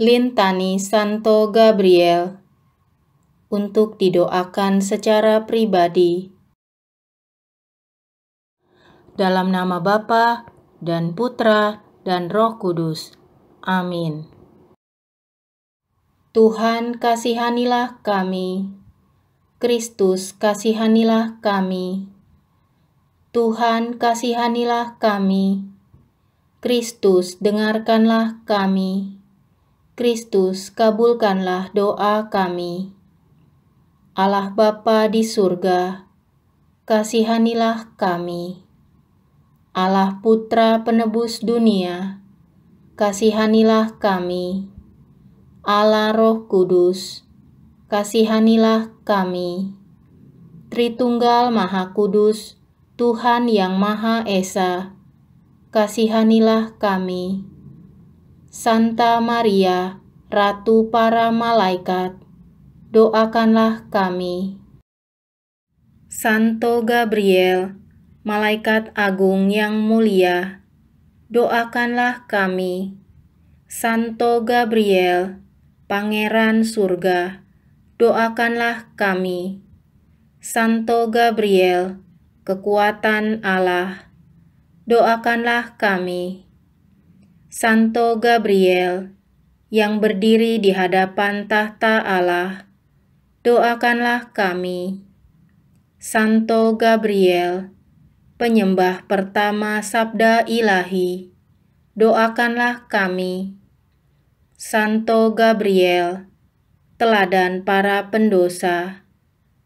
Lintani Santo Gabriel untuk didoakan secara pribadi. Dalam nama Bapa dan Putra dan Roh Kudus. Amin. Tuhan kasihanilah kami. Kristus kasihanilah kami. Tuhan kasihanilah kami. Kristus dengarkanlah kami. Kristus, kabulkanlah doa kami. Allah Bapa di surga, kasihanilah kami. Allah Putra penebus dunia, kasihanilah kami. Allah Roh Kudus, kasihanilah kami. Tritunggal Maha Kudus, Tuhan yang Maha Esa, kasihanilah kami. Santa Maria, Ratu para Malaikat, doakanlah kami. Santo Gabriel, Malaikat Agung yang mulia, doakanlah kami. Santo Gabriel, Pangeran Surga, doakanlah kami. Santo Gabriel, Kekuatan Allah, doakanlah kami. Santo Gabriel, yang berdiri di hadapan tahta Allah, doakanlah kami. Santo Gabriel, penyembah pertama Sabda Ilahi, doakanlah kami. Santo Gabriel, teladan para pendosa,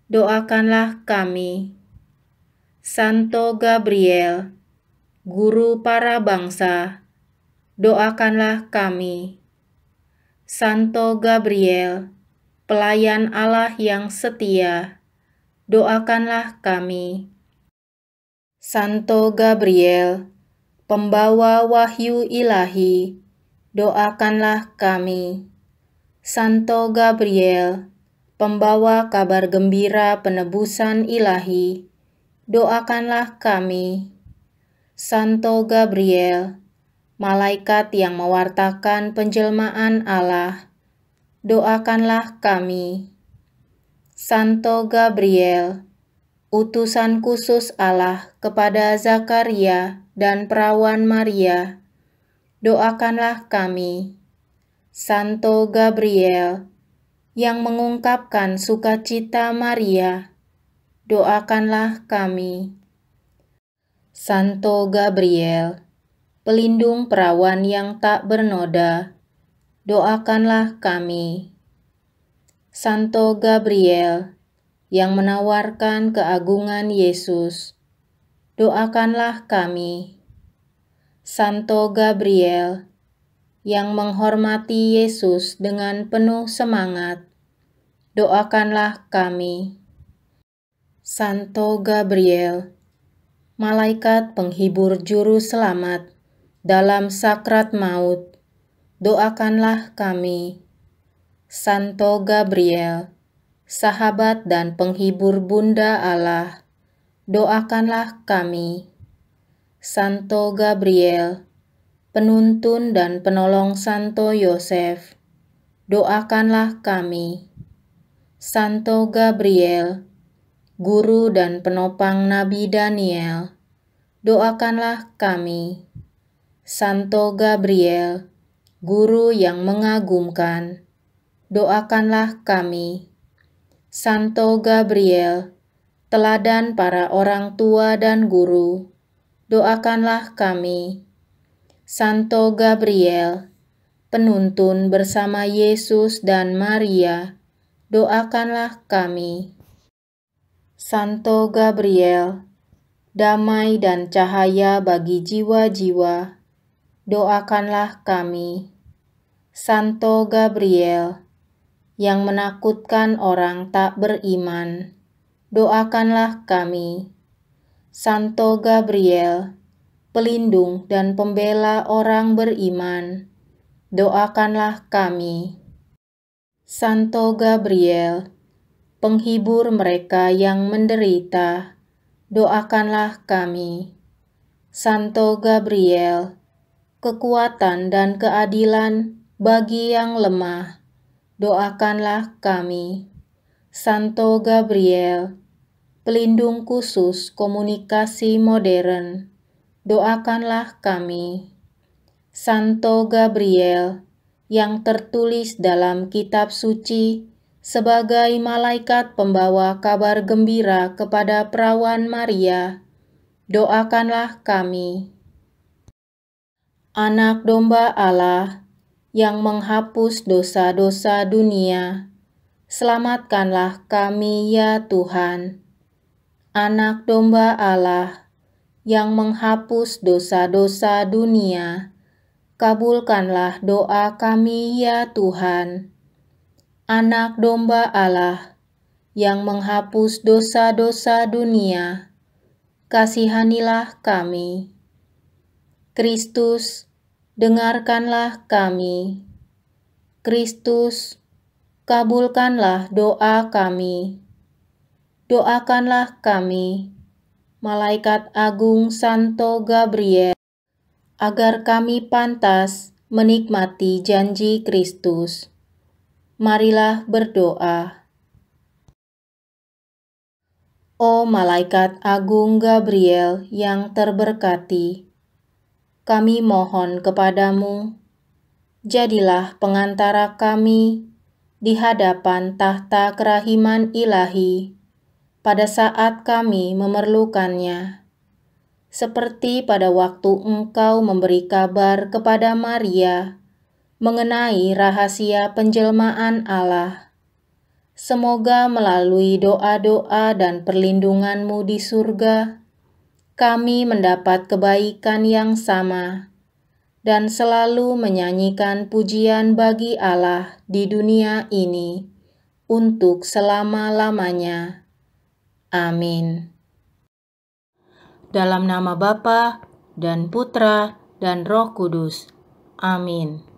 doakanlah kami. Santo Gabriel, guru para bangsa, doakanlah kami. Santo Gabriel, pelayan Allah yang setia, doakanlah kami. Santo Gabriel, pembawa wahyu ilahi, doakanlah kami. Santo Gabriel, pembawa kabar gembira penebusan ilahi, doakanlah kami. Santo Gabriel, malaikat yang mewartakan penjelmaan Allah, doakanlah kami. Santo Gabriel, utusan khusus Allah kepada Zakaria dan perawan Maria, doakanlah kami. Santo Gabriel, yang mengungkapkan sukacita Maria, doakanlah kami. Santo Gabriel, pelindung perawan yang tak bernoda, doakanlah kami. Santo Gabriel, yang menawarkan keagungan Yesus, doakanlah kami. Santo Gabriel, yang menghormati Yesus dengan penuh semangat, doakanlah kami. Santo Gabriel, malaikat penghibur juru selamat, dalam sakrat maut, doakanlah kami. Santo Gabriel, sahabat dan penghibur Bunda Allah, doakanlah kami. Santo Gabriel, penuntun dan penolong Santo Yosef, doakanlah kami. Santo Gabriel, guru dan penopang Nabi Daniel, doakanlah kami. Santo Gabriel, guru yang mengagumkan, doakanlah kami. Santo Gabriel, teladan para orang tua dan guru, doakanlah kami. Santo Gabriel, penuntun bersama Yesus dan Maria, doakanlah kami. Santo Gabriel, damai dan cahaya bagi jiwa-jiwa, doakanlah kami. Santo Gabriel, yang menakutkan orang tak beriman, doakanlah kami. Santo Gabriel, pelindung dan pembela orang beriman, doakanlah kami. Santo Gabriel, penghibur mereka yang menderita, doakanlah kami. Santo Gabriel, kekuatan dan keadilan bagi yang lemah. Doakanlah kami. Santo Gabriel, pelindung khusus komunikasi modern, doakanlah kami. Santo Gabriel, yang tertulis dalam kitab suci sebagai malaikat pembawa kabar gembira kepada perawan Maria, doakanlah kami. Anak domba Allah yang menghapus dosa-dosa dunia, selamatkanlah kami ya Tuhan. Anak domba Allah yang menghapus dosa-dosa dunia, kabulkanlah doa kami ya Tuhan. Anak domba Allah yang menghapus dosa-dosa dunia, kasihanilah kami. Kristus, dengarkanlah kami. Kristus, kabulkanlah doa kami. Doakanlah kami, Malaikat Agung Santo Gabriel, agar kami pantas menikmati janji Kristus. Marilah berdoa. O Malaikat Agung Gabriel yang terberkati, kami mohon kepadamu, jadilah pengantara kami di hadapan tahta kerahiman ilahi pada saat kami memerlukannya. Seperti pada waktu engkau memberi kabar kepada Maria mengenai rahasia penjelmaan Allah. Semoga melalui doa-doa dan perlindunganmu di surga, kami mendapat kebaikan yang sama dan selalu menyanyikan pujian bagi Allah di dunia ini untuk selama-lamanya. Amin. Dalam nama Bapa dan Putra dan Roh Kudus. Amin.